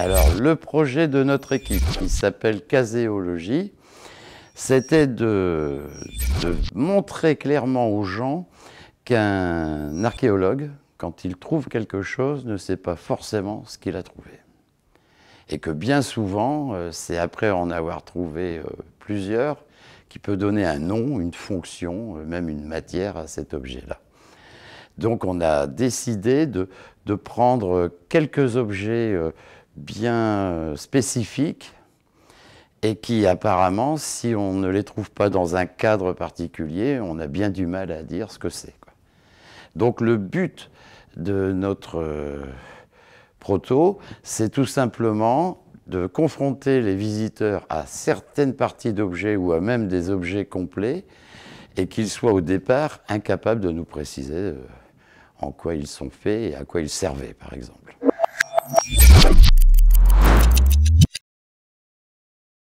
Alors, le projet de notre équipe, qui s'appelle Caséologie, c'était de, montrer clairement aux gens qu'un archéologue, quand il trouve quelque chose, ne sait pas forcément ce qu'il a trouvé. Et que bien souvent, euh, c'est après en avoir trouvé euh, plusieurs qui peut donner un nom, une fonction, euh, même une matière à cet objet-là. Donc on a décidé de prendre quelques objets bien euh, spécifiques et qui apparemment, si on ne les trouve pas dans un cadre particulier, on a bien du mal à dire ce que c'est. Donc le but de notre euh, proto, c'est tout simplement de confronter les visiteurs à certaines parties d'objets ou à même des objets complets, et qu'ils soient au départ incapables de nous préciser euh, en quoi ils sont faits et à quoi ils servaient, par exemple.